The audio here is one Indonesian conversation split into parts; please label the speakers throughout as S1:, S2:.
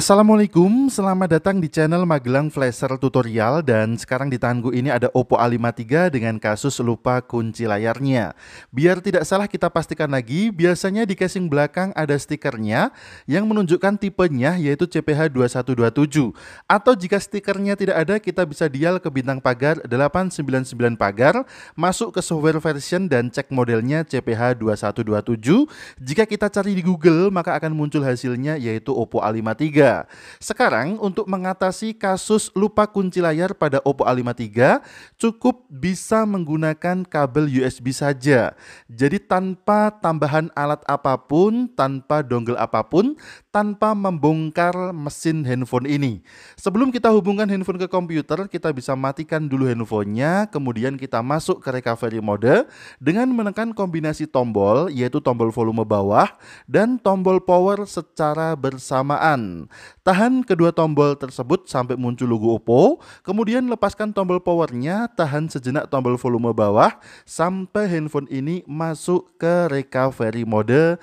S1: Assalamualaikum, selamat datang di channel Magelang Flasher Tutorial dan sekarang di tanganku ini ada Oppo A53 dengan kasus lupa kunci layarnya. Biar tidak salah kita pastikan lagi, biasanya di casing belakang ada stikernya yang menunjukkan tipenya yaitu CPH2127. Atau jika stikernya tidak ada, kita bisa dial ke bintang pagar 899 pagar, masuk ke software version dan cek modelnya CPH2127. Jika kita cari di Google, maka akan muncul hasilnya yaitu Oppo A53. Anda. Sekarang untuk mengatasi kasus lupa kunci layar pada Oppo A53 cukup bisa menggunakan kabel USB saja. Jadi tanpa tambahan alat apapun, tanpa dongle apapun, tanpa membongkar mesin handphone ini. Sebelum kita hubungkan handphone ke komputer, kita bisa matikan dulu handphonenya, kemudian kita masuk ke recovery mode dengan menekan kombinasi tombol yaitu tombol volume bawah dan tombol power secara bersamaan. Tahan kedua tombol tersebut sampai muncul logo Oppo, kemudian lepaskan tombol powernya, tahan sejenak tombol volume bawah sampai handphone ini masuk ke recovery mode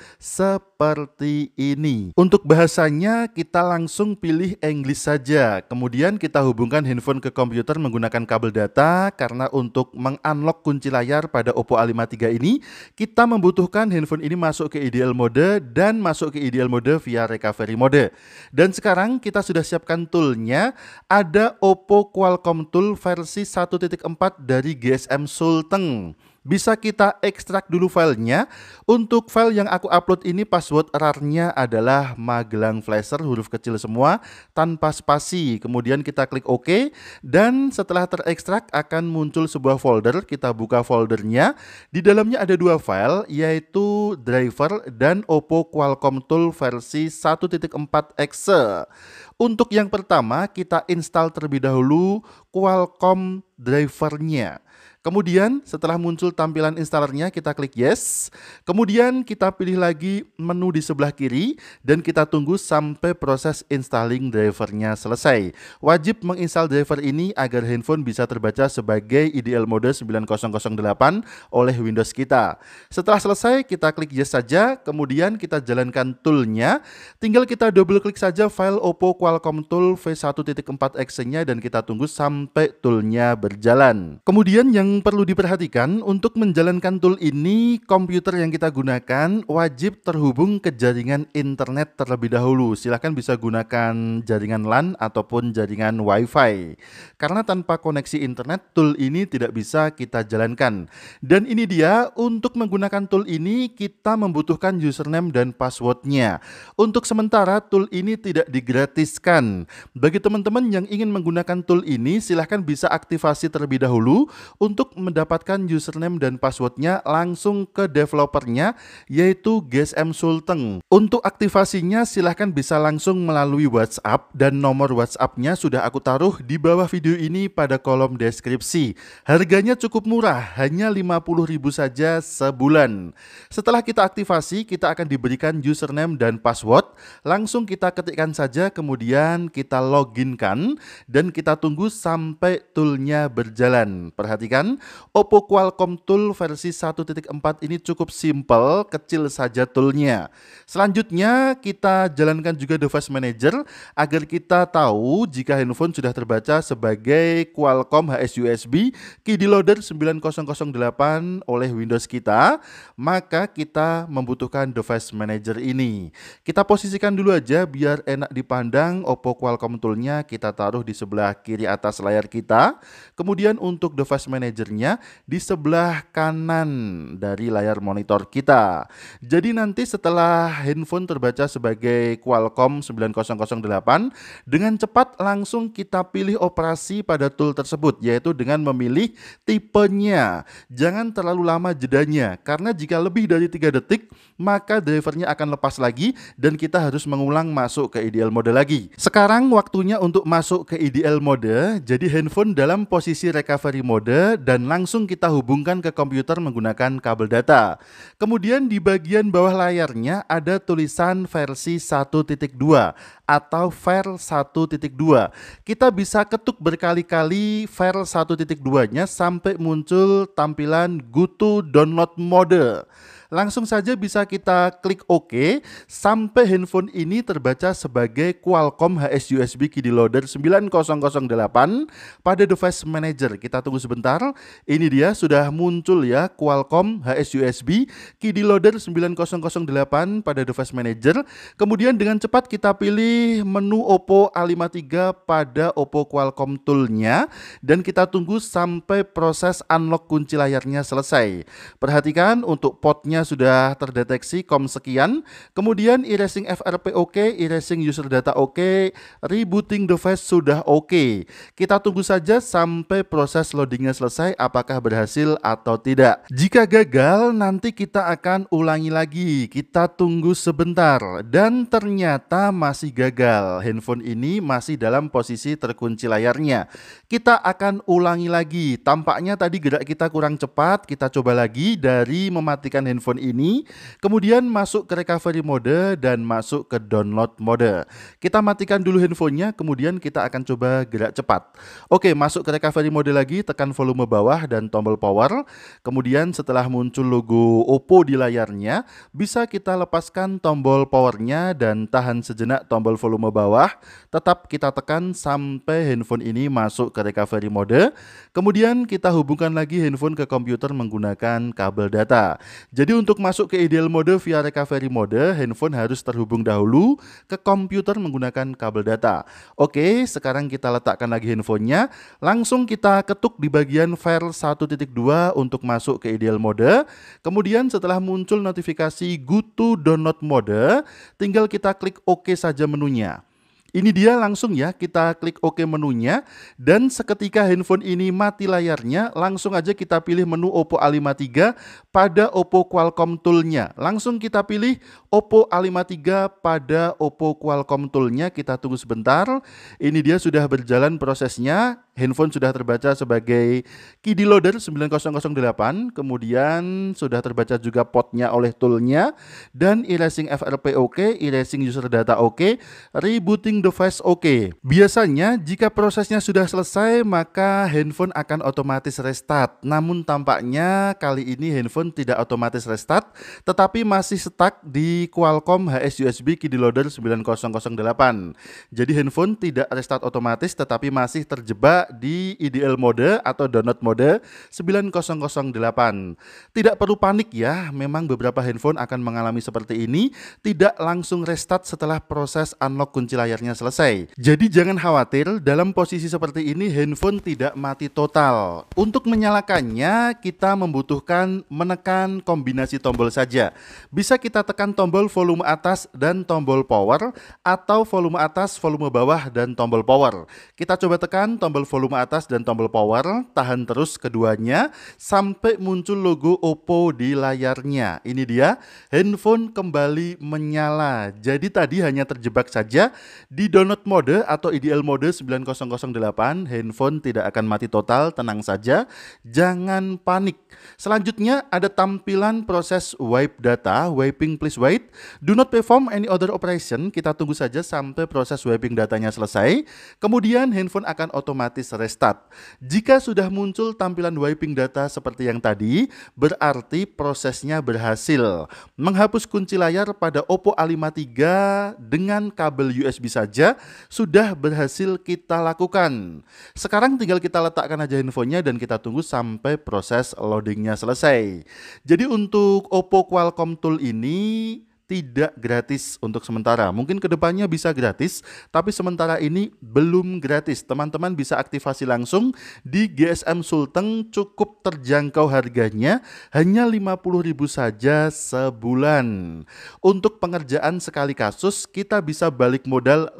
S1: seperti ini. Untuk bahasanya kita langsung pilih English saja. Kemudian kita hubungkan handphone ke komputer menggunakan kabel data karena untuk mengunlock kunci layar pada Oppo A53 ini kita membutuhkan handphone ini masuk ke ideal mode dan masuk ke ideal mode via recovery mode. Dan sekarang kita sudah siapkan toolnya. Ada Oppo Qualcomm Tool versi 1.4 dari GSM Sulteng bisa kita ekstrak dulu filenya. Untuk file yang aku upload ini password rar adalah Magelang Flasher huruf kecil semua tanpa spasi. Kemudian kita klik OK dan setelah terekstrak akan muncul sebuah folder. Kita buka foldernya. Di dalamnya ada dua file yaitu driver dan Oppo Qualcomm Tool versi 1.4 exe. Untuk yang pertama kita install terlebih dahulu Qualcomm drivernya. Kemudian setelah muncul tampilan installernya kita klik yes. Kemudian kita pilih lagi menu di sebelah kiri dan kita tunggu sampai proses installing drivernya selesai. Wajib menginstal driver ini agar handphone bisa terbaca sebagai IDL mode 9008 oleh Windows kita. Setelah selesai kita klik yes saja, kemudian kita jalankan toolnya. Tinggal kita double klik saja file Oppo Qualcomm Tool V1.4 x nya dan kita tunggu sampai toolnya berjalan. Kemudian yang perlu diperhatikan untuk menjalankan tool ini, komputer yang kita gunakan wajib terhubung ke jaringan internet terlebih dahulu. Silahkan bisa gunakan jaringan LAN ataupun jaringan WiFi. Karena tanpa koneksi internet, tool ini tidak bisa kita jalankan. Dan ini dia, untuk menggunakan tool ini kita membutuhkan username dan passwordnya. Untuk sementara, tool ini tidak digratiskan. Bagi teman-teman yang ingin menggunakan tool ini, silahkan bisa aktifasi terlebih dahulu untuk untuk mendapatkan username dan passwordnya langsung ke developernya yaitu GSM Sultan. Untuk aktivasinya silahkan bisa langsung melalui WhatsApp dan nomor WhatsAppnya sudah aku taruh di bawah video ini pada kolom deskripsi. Harganya cukup murah, hanya 50.000 saja sebulan. Setelah kita aktivasi, kita akan diberikan username dan password. Langsung kita ketikkan saja, kemudian kita loginkan dan kita tunggu sampai toolnya berjalan. Perhatikan Oppo Qualcomm Tool versi 1.4 ini cukup simple, kecil saja toolnya. Selanjutnya kita jalankan juga device manager agar kita tahu jika handphone sudah terbaca sebagai Qualcomm HS USB KD Loader 9008 oleh Windows kita, maka kita membutuhkan device manager ini. Kita posisikan dulu aja biar enak dipandang Oppo Qualcomm Toolnya kita taruh di sebelah kiri atas layar kita. Kemudian untuk device manager manajernya di sebelah kanan dari layar monitor kita. Jadi nanti setelah handphone terbaca sebagai Qualcomm 9008, dengan cepat langsung kita pilih operasi pada tool tersebut, yaitu dengan memilih tipenya. Jangan terlalu lama jedanya, karena jika lebih dari tiga detik, maka drivernya akan lepas lagi dan kita harus mengulang masuk ke ideal mode lagi. Sekarang waktunya untuk masuk ke ideal mode, jadi handphone dalam posisi recovery mode dan langsung kita hubungkan ke komputer menggunakan kabel data. Kemudian di bagian bawah layarnya ada tulisan versi 1.2 atau file 1.2. Kita bisa ketuk berkali-kali file 1.2-nya sampai muncul tampilan Gutu Download Mode langsung saja bisa kita klik OK sampai handphone ini terbaca sebagai Qualcomm HSUSB USB Loader 9008 pada device manager. Kita tunggu sebentar. Ini dia sudah muncul ya Qualcomm HSUSB USB Loader 9008 pada device manager. Kemudian dengan cepat kita pilih menu Oppo A53 pada Oppo Qualcomm toolnya dan kita tunggu sampai proses unlock kunci layarnya selesai. Perhatikan untuk potnya ID-nya sudah terdeteksi COM sekian. Kemudian erasing FRP oke, okay, erasing user data oke, okay, rebooting device sudah oke. Okay. Kita tunggu saja sampai proses loadingnya selesai apakah berhasil atau tidak. Jika gagal, nanti kita akan ulangi lagi. Kita tunggu sebentar dan ternyata masih gagal. Handphone ini masih dalam posisi terkunci layarnya. Kita akan ulangi lagi. Tampaknya tadi gerak kita kurang cepat. Kita coba lagi dari mematikan handphone handphone ini, kemudian masuk ke recovery mode dan masuk ke download mode. Kita matikan dulu handphonenya, kemudian kita akan coba gerak cepat. Oke, masuk ke recovery mode lagi, tekan volume bawah dan tombol power. Kemudian setelah muncul logo Oppo di layarnya, bisa kita lepaskan tombol powernya dan tahan sejenak tombol volume bawah. Tetap kita tekan sampai handphone ini masuk ke recovery mode. Kemudian kita hubungkan lagi handphone ke komputer menggunakan kabel data. Jadi untuk masuk ke ideal mode via recovery mode, handphone harus terhubung dahulu ke komputer menggunakan kabel data. Oke, sekarang kita letakkan lagi handphonenya. Langsung kita ketuk di bagian file 1.2 untuk masuk ke ideal mode. Kemudian setelah muncul notifikasi go to download mode, tinggal kita klik OK saja menunya. Ini dia langsung ya, kita klik OK menunya dan seketika handphone ini mati layarnya, langsung aja kita pilih menu Oppo A53 pada Oppo Qualcomm toolnya. Langsung kita pilih Oppo A53 pada Oppo Qualcomm toolnya, kita tunggu sebentar. Ini dia sudah berjalan prosesnya, handphone sudah terbaca sebagai KIDI Loader 9008, kemudian sudah terbaca juga potnya oleh toolnya, dan erasing FRP oke, okay, erasing user data oke, okay, rebooting device oke. Okay. Biasanya jika prosesnya sudah selesai, maka handphone akan otomatis restart. Namun tampaknya kali ini handphone tidak otomatis restart, tetapi masih stuck di Qualcomm HSUSB USB Loader 9008. Jadi handphone tidak restart otomatis, tetapi masih terjebak di IDL mode atau download mode 9008. Tidak perlu panik ya, memang beberapa handphone akan mengalami seperti ini, tidak langsung restart setelah proses unlock kunci layarnya selesai. Jadi jangan khawatir, dalam posisi seperti ini handphone tidak mati total. Untuk menyalakannya, kita membutuhkan menekan kombinasi tombol saja. Bisa kita tekan tombol volume atas dan tombol power atau volume atas, volume bawah dan tombol power. Kita coba tekan tombol volume volume atas dan tombol power, tahan terus keduanya sampai muncul logo Oppo di layarnya. Ini dia, handphone kembali menyala. Jadi tadi hanya terjebak saja di download mode atau idl mode 9008, handphone tidak akan mati total, tenang saja, jangan panik. Selanjutnya ada tampilan proses wipe data, wiping please wait, do not perform any other operation, kita tunggu saja sampai proses wiping datanya selesai. Kemudian handphone akan otomatis otomatis restart. Jika sudah muncul tampilan wiping data seperti yang tadi, berarti prosesnya berhasil. Menghapus kunci layar pada Oppo A53 dengan kabel USB saja sudah berhasil kita lakukan. Sekarang tinggal kita letakkan aja infonya dan kita tunggu sampai proses loadingnya selesai. Jadi untuk Oppo Qualcomm Tool ini tidak gratis untuk sementara. Mungkin kedepannya bisa gratis, tapi sementara ini belum gratis. Teman-teman bisa aktivasi langsung di GSM Sulteng cukup terjangkau harganya, hanya rp 50.000 saja sebulan. Untuk pengerjaan sekali kasus, kita bisa balik modal 5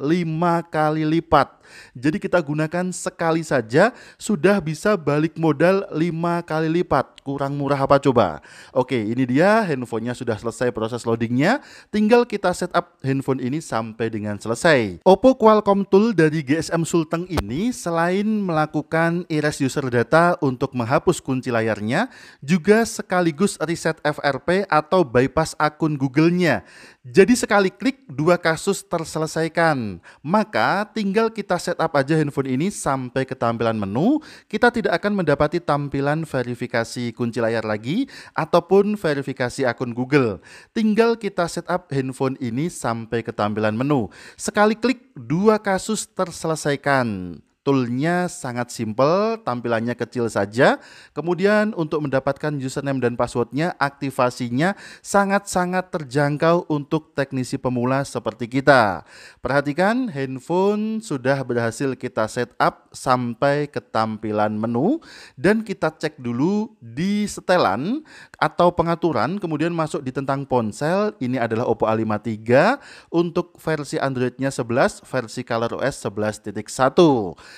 S1: kali lipat. Jadi kita gunakan sekali saja sudah bisa balik modal 5 kali lipat. Kurang murah apa coba? Oke, ini dia handphonenya sudah selesai proses loadingnya. Tinggal kita setup handphone ini sampai dengan selesai. Oppo Qualcomm Tool dari GSM Sulteng ini selain melakukan erase user data untuk menghapus kunci layarnya, juga sekaligus reset FRP atau bypass akun Google-nya. Jadi sekali klik dua kasus terselesaikan. Maka tinggal kita setup aja handphone ini sampai ke tampilan menu, kita tidak akan mendapati tampilan verifikasi kunci layar lagi ataupun verifikasi akun Google. Tinggal kita setup handphone ini sampai ke tampilan menu. Sekali klik dua kasus terselesaikan. Toolnya sangat simpel, tampilannya kecil saja. Kemudian untuk mendapatkan username dan passwordnya, aktivasinya sangat-sangat terjangkau untuk teknisi pemula seperti kita. Perhatikan handphone sudah berhasil kita setup sampai ke tampilan menu dan kita cek dulu di setelan atau pengaturan kemudian masuk di tentang ponsel ini adalah Oppo A53 untuk versi Androidnya 11 versi ColorOS 11.1